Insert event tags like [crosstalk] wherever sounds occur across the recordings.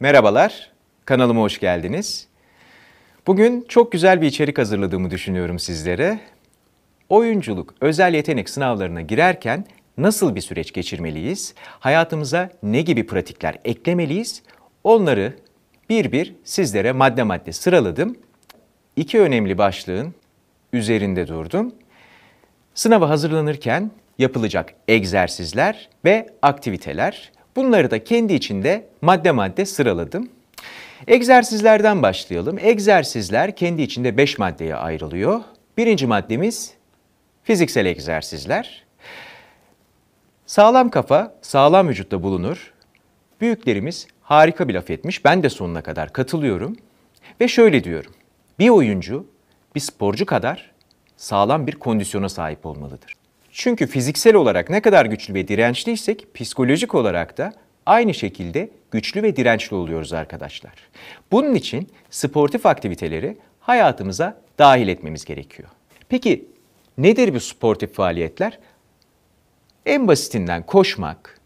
Merhabalar, kanalıma hoş geldiniz. Bugün çok güzel bir içerik hazırladığımı düşünüyorum sizlere. Oyunculuk özel yetenek sınavlarına girerken nasıl bir süreç geçirmeliyiz? Hayatımıza ne gibi pratikler eklemeliyiz? Onları bir bir sizlere madde madde sıraladım. İki önemli başlığın üzerinde durdum. Sınava hazırlanırken yapılacak egzersizler ve aktiviteler. Bunları da kendi içinde madde madde sıraladım. Egzersizlerden başlayalım. Egzersizler kendi içinde 5 maddeye ayrılıyor. Birinci maddemiz fiziksel egzersizler. Sağlam kafa sağlam vücutta bulunur. Büyüklerimiz harika bir laf etmiş. Ben de sonuna kadar katılıyorum. Ve şöyle diyorum. Bir oyuncu bir sporcu kadar sağlam bir kondisyona sahip olmalıdır. Çünkü fiziksel olarak ne kadar güçlü ve dirençliysek psikolojik olarak da aynı şekilde güçlü ve dirençli oluyoruz arkadaşlar. Bunun için sportif aktiviteleri hayatımıza dahil etmemiz gerekiyor. Peki nedir bu sportif faaliyetler? En basitinden koşmak,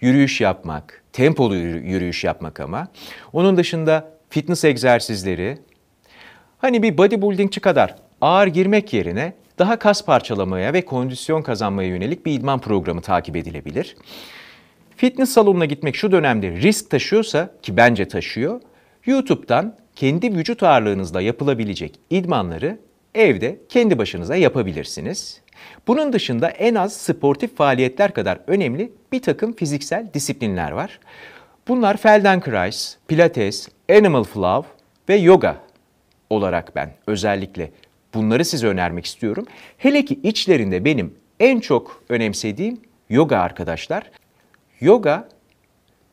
yürüyüş yapmak, tempolu yürüyüş yapmak ama. Onun dışında fitness egzersizleri, hani bir bodybuildingçi kadar ağır girmek yerine daha kas parçalamaya ve kondisyon kazanmaya yönelik bir idman programı takip edilebilir. Fitness salonuna gitmek şu dönemde risk taşıyorsa ki bence taşıyor, YouTube'dan kendi vücut ağırlığınızla yapılabilecek idmanları evde kendi başınıza yapabilirsiniz. Bunun dışında en az sportif faaliyetler kadar önemli bir takım fiziksel disiplinler var. Bunlar Feldenkrais, Pilates, Animal Flow ve yoga olarak ben özellikle Bunları size önermek istiyorum. Hele ki içlerinde benim en çok önemsediğim yoga arkadaşlar. Yoga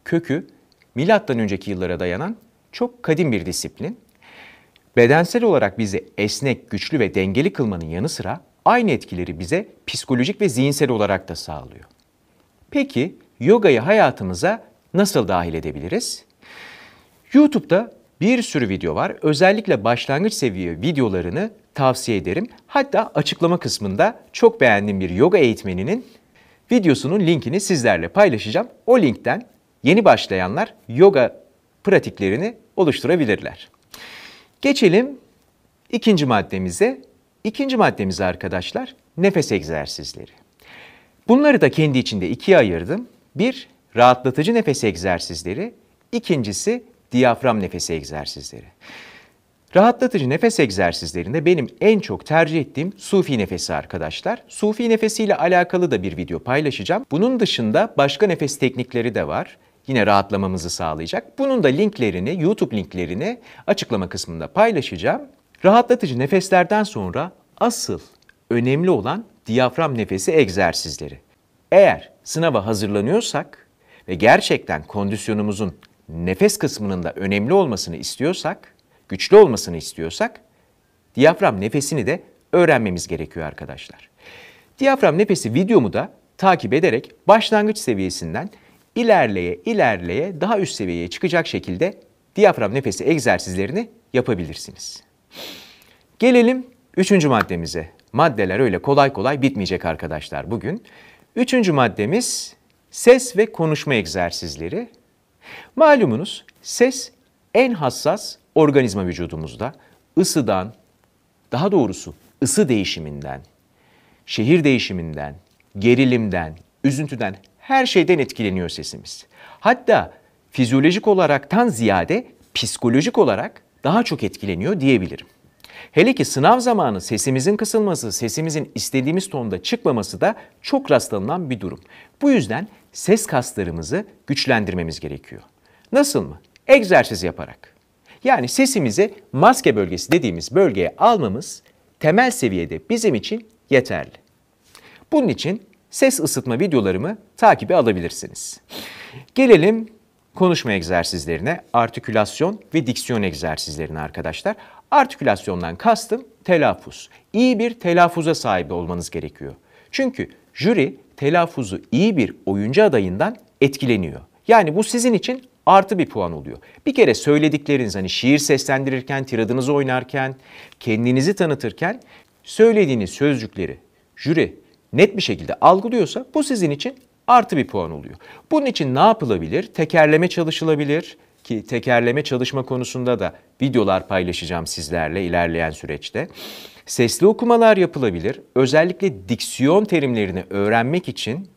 kökü milattan önceki yıllara dayanan çok kadim bir disiplin. Bedensel olarak bizi esnek, güçlü ve dengeli kılmanın yanı sıra aynı etkileri bize psikolojik ve zihinsel olarak da sağlıyor. Peki yogayı hayatımıza nasıl dahil edebiliriz? YouTube'da bir sürü video var. Özellikle başlangıç seviye videolarını tavsiye ederim. Hatta açıklama kısmında çok beğendiğim bir yoga eğitmeninin videosunun linkini sizlerle paylaşacağım. O linkten yeni başlayanlar yoga pratiklerini oluşturabilirler. Geçelim ikinci maddemize. İkinci maddemize arkadaşlar nefes egzersizleri. Bunları da kendi içinde ikiye ayırdım. Bir, rahatlatıcı nefes egzersizleri. ikincisi diyafram nefesi egzersizleri. Rahatlatıcı nefes egzersizlerinde benim en çok tercih ettiğim sufi nefesi arkadaşlar. Sufi nefesiyle alakalı da bir video paylaşacağım. Bunun dışında başka nefes teknikleri de var. Yine rahatlamamızı sağlayacak. Bunun da linklerini, YouTube linklerini açıklama kısmında paylaşacağım. Rahatlatıcı nefeslerden sonra asıl önemli olan diyafram nefesi egzersizleri. Eğer sınava hazırlanıyorsak ve gerçekten kondisyonumuzun nefes kısmının da önemli olmasını istiyorsak güçlü olmasını istiyorsak diyafram nefesini de öğrenmemiz gerekiyor arkadaşlar. Diyafram nefesi videomu da takip ederek başlangıç seviyesinden ilerleye ilerleye daha üst seviyeye çıkacak şekilde diyafram nefesi egzersizlerini yapabilirsiniz. Gelelim üçüncü maddemize. Maddeler öyle kolay kolay bitmeyecek arkadaşlar bugün. Üçüncü maddemiz ses ve konuşma egzersizleri. Malumunuz ses en hassas organizma vücudumuzda ısıdan, daha doğrusu ısı değişiminden, şehir değişiminden, gerilimden, üzüntüden her şeyden etkileniyor sesimiz. Hatta fizyolojik olaraktan ziyade psikolojik olarak daha çok etkileniyor diyebilirim. Hele ki sınav zamanı sesimizin kısılması, sesimizin istediğimiz tonda çıkmaması da çok rastlanılan bir durum. Bu yüzden ses kaslarımızı güçlendirmemiz gerekiyor. Nasıl mı? Egzersiz yaparak. Yani sesimizi maske bölgesi dediğimiz bölgeye almamız temel seviyede bizim için yeterli. Bunun için ses ısıtma videolarımı takibe alabilirsiniz. Gelelim konuşma egzersizlerine, artikülasyon ve diksiyon egzersizlerine arkadaşlar. Artikülasyondan kastım telaffuz. İyi bir telaffuza sahip olmanız gerekiyor. Çünkü jüri telaffuzu iyi bir oyuncu adayından etkileniyor. Yani bu sizin için artı bir puan oluyor. Bir kere söyledikleriniz hani şiir seslendirirken, tiradınızı oynarken, kendinizi tanıtırken söylediğiniz sözcükleri jüri net bir şekilde algılıyorsa bu sizin için artı bir puan oluyor. Bunun için ne yapılabilir? Tekerleme çalışılabilir ki tekerleme çalışma konusunda da videolar paylaşacağım sizlerle ilerleyen süreçte. Sesli okumalar yapılabilir. Özellikle diksiyon terimlerini öğrenmek için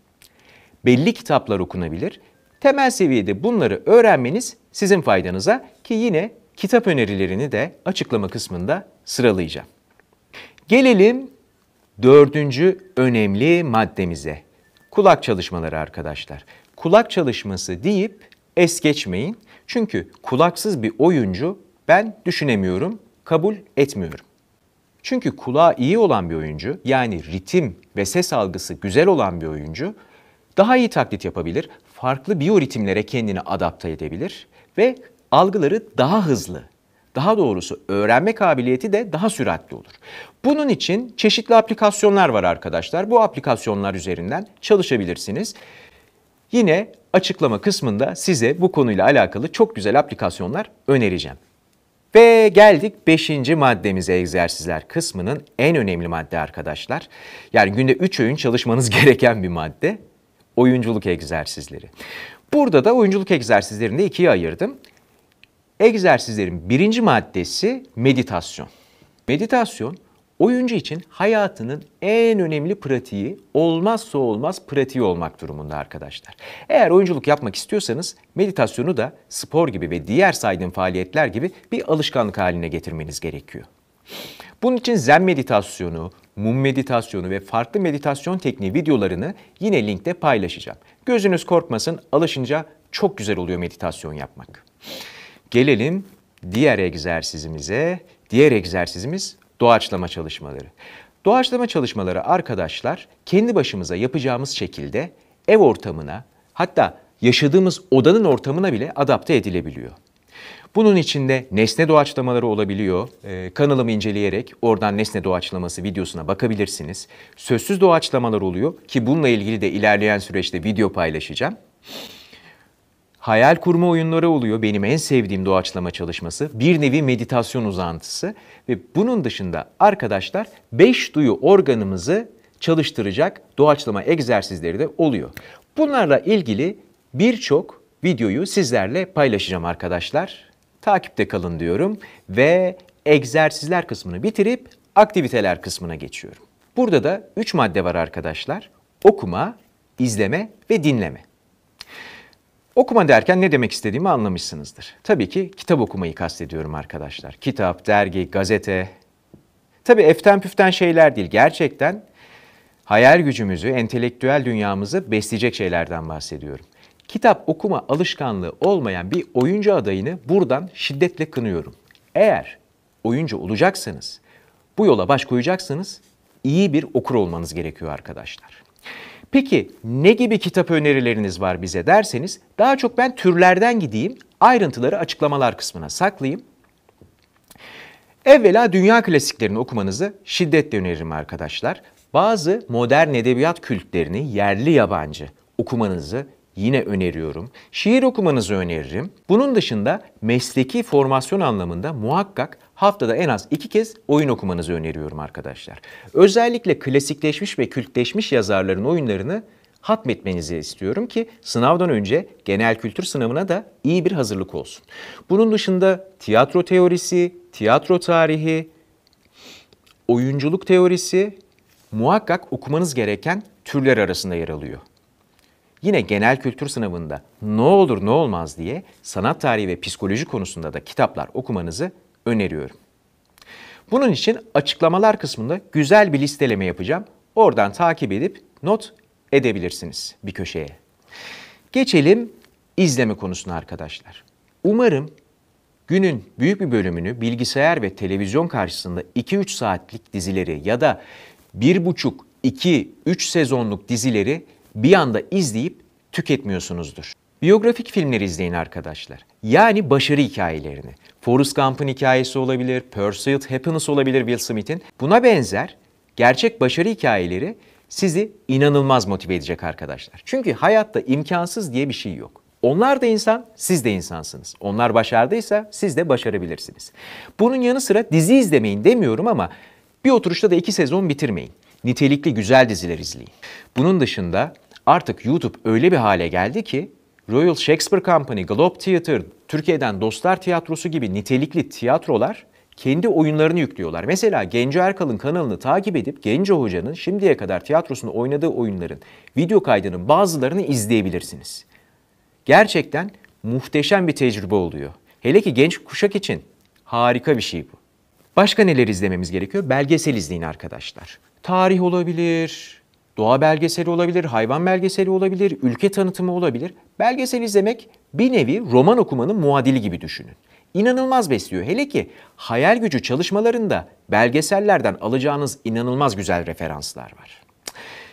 belli kitaplar okunabilir Temel seviyede bunları öğrenmeniz sizin faydanıza ki yine kitap önerilerini de açıklama kısmında sıralayacağım. Gelelim dördüncü önemli maddemize. Kulak çalışmaları arkadaşlar. Kulak çalışması deyip es geçmeyin. Çünkü kulaksız bir oyuncu ben düşünemiyorum, kabul etmiyorum. Çünkü kulağı iyi olan bir oyuncu, yani ritim ve ses algısı güzel olan bir oyuncu daha iyi taklit yapabilir, farklı biyoritimlere kendini adapte edebilir ve algıları daha hızlı, daha doğrusu öğrenme kabiliyeti de daha süratli olur. Bunun için çeşitli aplikasyonlar var arkadaşlar. Bu aplikasyonlar üzerinden çalışabilirsiniz. Yine açıklama kısmında size bu konuyla alakalı çok güzel aplikasyonlar önereceğim. Ve geldik 5. maddemize egzersizler kısmının en önemli madde arkadaşlar. Yani günde 3 öğün çalışmanız [laughs] gereken bir madde oyunculuk egzersizleri. Burada da oyunculuk egzersizlerini de ikiye ayırdım. Egzersizlerin birinci maddesi meditasyon. Meditasyon oyuncu için hayatının en önemli pratiği olmazsa olmaz pratiği olmak durumunda arkadaşlar. Eğer oyunculuk yapmak istiyorsanız meditasyonu da spor gibi ve diğer saydığım faaliyetler gibi bir alışkanlık haline getirmeniz gerekiyor. Bunun için zen meditasyonu, mum meditasyonu ve farklı meditasyon tekniği videolarını yine linkte paylaşacağım. Gözünüz korkmasın, alışınca çok güzel oluyor meditasyon yapmak. Gelelim diğer egzersizimize. Diğer egzersizimiz doğaçlama çalışmaları. Doğaçlama çalışmaları arkadaşlar kendi başımıza yapacağımız şekilde ev ortamına hatta yaşadığımız odanın ortamına bile adapte edilebiliyor. Bunun içinde nesne doğaçlamaları olabiliyor. E, kanalımı inceleyerek oradan nesne doğaçlaması videosuna bakabilirsiniz. Sözsüz doğaçlamalar oluyor ki bununla ilgili de ilerleyen süreçte video paylaşacağım. Hayal kurma oyunları oluyor benim en sevdiğim doğaçlama çalışması. Bir nevi meditasyon uzantısı ve bunun dışında arkadaşlar beş duyu organımızı çalıştıracak doğaçlama egzersizleri de oluyor. Bunlarla ilgili birçok videoyu sizlerle paylaşacağım arkadaşlar. Takipte kalın diyorum ve egzersizler kısmını bitirip aktiviteler kısmına geçiyorum. Burada da 3 madde var arkadaşlar. Okuma, izleme ve dinleme. Okuma derken ne demek istediğimi anlamışsınızdır. Tabii ki kitap okumayı kastediyorum arkadaşlar. Kitap, dergi, gazete. Tabii eften püften şeyler değil. Gerçekten hayal gücümüzü, entelektüel dünyamızı besleyecek şeylerden bahsediyorum kitap okuma alışkanlığı olmayan bir oyuncu adayını buradan şiddetle kınıyorum. Eğer oyuncu olacaksanız, bu yola baş koyacaksanız iyi bir okur olmanız gerekiyor arkadaşlar. Peki ne gibi kitap önerileriniz var bize derseniz daha çok ben türlerden gideyim, ayrıntıları açıklamalar kısmına saklayayım. Evvela dünya klasiklerini okumanızı şiddetle öneririm arkadaşlar. Bazı modern edebiyat kültlerini yerli yabancı okumanızı yine öneriyorum. Şiir okumanızı öneririm. Bunun dışında mesleki formasyon anlamında muhakkak haftada en az iki kez oyun okumanızı öneriyorum arkadaşlar. Özellikle klasikleşmiş ve kültleşmiş yazarların oyunlarını hatmetmenizi istiyorum ki sınavdan önce genel kültür sınavına da iyi bir hazırlık olsun. Bunun dışında tiyatro teorisi, tiyatro tarihi, oyunculuk teorisi muhakkak okumanız gereken türler arasında yer alıyor. Yine genel kültür sınavında ne olur ne olmaz diye sanat tarihi ve psikoloji konusunda da kitaplar okumanızı öneriyorum. Bunun için açıklamalar kısmında güzel bir listeleme yapacağım. Oradan takip edip not edebilirsiniz bir köşeye. Geçelim izleme konusuna arkadaşlar. Umarım günün büyük bir bölümünü bilgisayar ve televizyon karşısında 2-3 saatlik dizileri ya da 1,5-2-3 sezonluk dizileri bir anda izleyip tüketmiyorsunuzdur. Biyografik filmleri izleyin arkadaşlar. Yani başarı hikayelerini. Forrest Gump'ın hikayesi olabilir, Pursuit Happiness olabilir Will Smith'in. Buna benzer gerçek başarı hikayeleri sizi inanılmaz motive edecek arkadaşlar. Çünkü hayatta imkansız diye bir şey yok. Onlar da insan, siz de insansınız. Onlar başardıysa siz de başarabilirsiniz. Bunun yanı sıra dizi izlemeyin demiyorum ama bir oturuşta da iki sezon bitirmeyin. Nitelikli güzel diziler izleyin. Bunun dışında Artık YouTube öyle bir hale geldi ki Royal Shakespeare Company, Globe Theatre, Türkiye'den Dostlar Tiyatrosu gibi nitelikli tiyatrolar kendi oyunlarını yüklüyorlar. Mesela Genco Erkal'ın kanalını takip edip Genco Hoca'nın şimdiye kadar tiyatrosunda oynadığı oyunların video kaydının bazılarını izleyebilirsiniz. Gerçekten muhteşem bir tecrübe oluyor. Hele ki genç kuşak için harika bir şey bu. Başka neler izlememiz gerekiyor? Belgesel izleyin arkadaşlar. Tarih olabilir, doğa belgeseli olabilir, hayvan belgeseli olabilir, ülke tanıtımı olabilir. Belgesel izlemek bir nevi roman okumanın muadili gibi düşünün. İnanılmaz besliyor. Hele ki hayal gücü çalışmalarında belgesellerden alacağınız inanılmaz güzel referanslar var.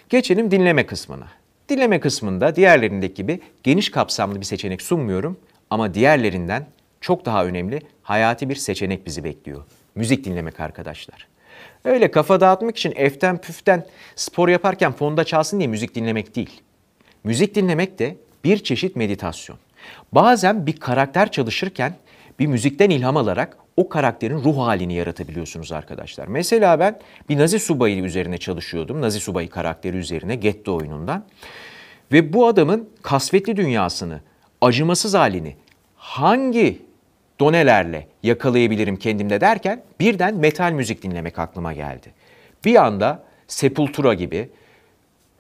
Geçelim dinleme kısmına. Dinleme kısmında diğerlerindeki gibi geniş kapsamlı bir seçenek sunmuyorum ama diğerlerinden çok daha önemli hayati bir seçenek bizi bekliyor. Müzik dinlemek arkadaşlar. Öyle kafa dağıtmak için eften püften spor yaparken fonda çalsın diye müzik dinlemek değil. Müzik dinlemek de bir çeşit meditasyon. Bazen bir karakter çalışırken bir müzikten ilham alarak o karakterin ruh halini yaratabiliyorsunuz arkadaşlar. Mesela ben bir Nazi subayı üzerine çalışıyordum. Nazi subayı karakteri üzerine Getto oyunundan. Ve bu adamın kasvetli dünyasını, acımasız halini hangi donelerle yakalayabilirim kendimde derken birden metal müzik dinlemek aklıma geldi. Bir anda Sepultura gibi,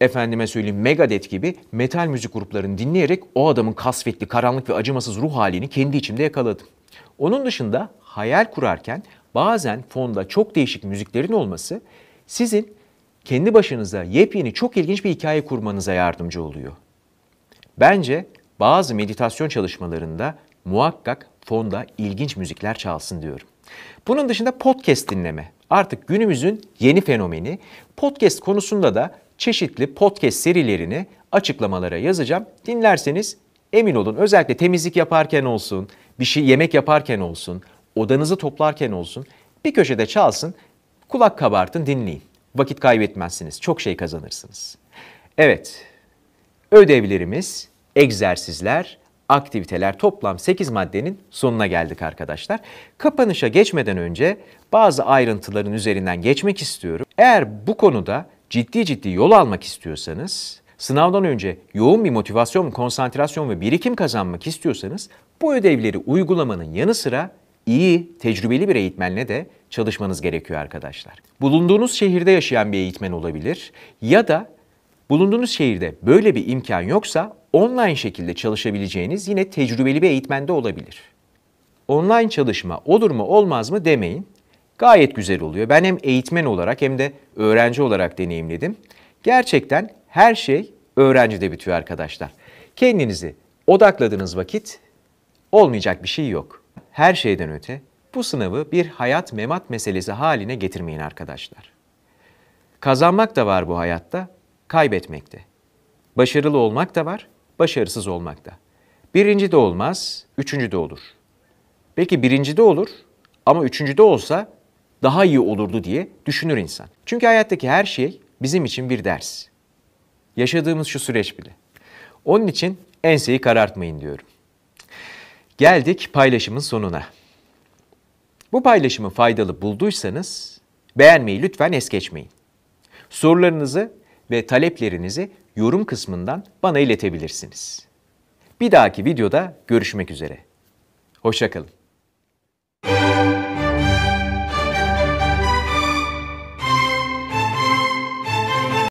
efendime söyleyeyim Megadeth gibi metal müzik gruplarını dinleyerek o adamın kasvetli, karanlık ve acımasız ruh halini kendi içimde yakaladım. Onun dışında hayal kurarken bazen fonda çok değişik müziklerin olması sizin kendi başınıza yepyeni çok ilginç bir hikaye kurmanıza yardımcı oluyor. Bence bazı meditasyon çalışmalarında muhakkak fonda ilginç müzikler çalsın diyorum. Bunun dışında podcast dinleme. Artık günümüzün yeni fenomeni. Podcast konusunda da çeşitli podcast serilerini açıklamalara yazacağım. Dinlerseniz emin olun özellikle temizlik yaparken olsun, bir şey yemek yaparken olsun, odanızı toplarken olsun bir köşede çalsın, kulak kabartın dinleyin. Vakit kaybetmezsiniz, çok şey kazanırsınız. Evet, ödevlerimiz, egzersizler, aktiviteler toplam 8 maddenin sonuna geldik arkadaşlar. Kapanışa geçmeden önce bazı ayrıntıların üzerinden geçmek istiyorum. Eğer bu konuda ciddi ciddi yol almak istiyorsanız, sınavdan önce yoğun bir motivasyon, konsantrasyon ve birikim kazanmak istiyorsanız bu ödevleri uygulamanın yanı sıra iyi, tecrübeli bir eğitmenle de çalışmanız gerekiyor arkadaşlar. Bulunduğunuz şehirde yaşayan bir eğitmen olabilir ya da bulunduğunuz şehirde böyle bir imkan yoksa online şekilde çalışabileceğiniz yine tecrübeli bir eğitmende olabilir. Online çalışma olur mu olmaz mı demeyin. Gayet güzel oluyor. Ben hem eğitmen olarak hem de öğrenci olarak deneyimledim. Gerçekten her şey öğrencide bitiyor arkadaşlar. Kendinizi odakladığınız vakit olmayacak bir şey yok. Her şeyden öte bu sınavı bir hayat memat meselesi haline getirmeyin arkadaşlar. Kazanmak da var bu hayatta, kaybetmek de. Başarılı olmak da var, başarısız olmakta. Birinci de olmaz, üçüncü de olur. Belki birinci de olur ama üçüncü de olsa daha iyi olurdu diye düşünür insan. Çünkü hayattaki her şey bizim için bir ders. Yaşadığımız şu süreç bile. Onun için enseyi karartmayın diyorum. Geldik paylaşımın sonuna. Bu paylaşımı faydalı bulduysanız beğenmeyi lütfen es geçmeyin. Sorularınızı ve taleplerinizi yorum kısmından bana iletebilirsiniz. Bir dahaki videoda görüşmek üzere. Hoşçakalın.